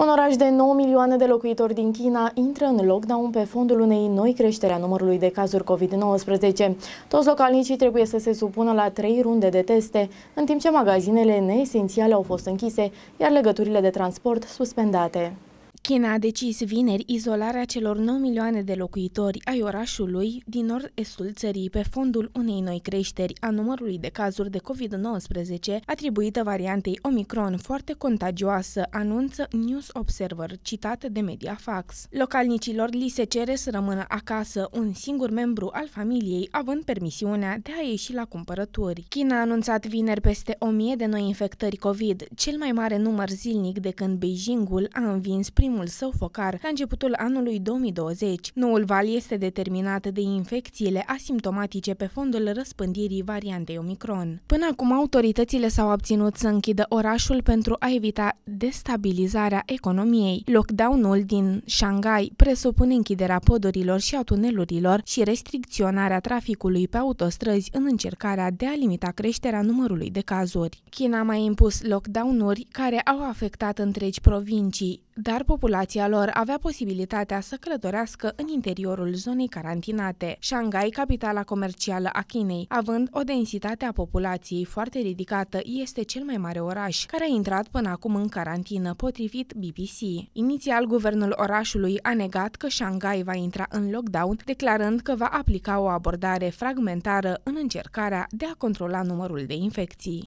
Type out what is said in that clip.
Un oraș de 9 milioane de locuitori din China intră în lockdown pe fondul unei noi creșteri a numărului de cazuri COVID-19. Toți localnicii trebuie să se supună la trei runde de teste, în timp ce magazinele neesențiale au fost închise, iar legăturile de transport suspendate. China a decis vineri izolarea celor 9 milioane de locuitori ai orașului din nord-estul țării pe fondul unei noi creșteri a numărului de cazuri de COVID-19 atribuită variantei Omicron foarte contagioasă, anunță News Observer, citată de Mediafax. Localnicilor li se cere să rămână acasă un singur membru al familiei, având permisiunea de a ieși la cumpărături. China a anunțat vineri peste 1000 de noi infectări COVID, cel mai mare număr zilnic de când Beijingul a învins prin primul său focar la începutul anului 2020. Noul val este determinat de infecțiile asimptomatice pe fondul răspândirii variantei Omicron. Până acum, autoritățile s-au abținut să închidă orașul pentru a evita destabilizarea economiei. Lockdown-ul din Shanghai presupune închiderea podurilor și a tunelurilor și restricționarea traficului pe autostrăzi în încercarea de a limita creșterea numărului de cazuri. China a mai impus lockdown-uri care au afectat întregi provincii. Dar populația lor avea posibilitatea să călătorească în interiorul zonei carantinate. Shanghai, capitala comercială a Chinei, având o densitate a populației foarte ridicată, este cel mai mare oraș, care a intrat până acum în carantină, potrivit BBC. Inițial, guvernul orașului a negat că Shanghai va intra în lockdown, declarând că va aplica o abordare fragmentară în încercarea de a controla numărul de infecții.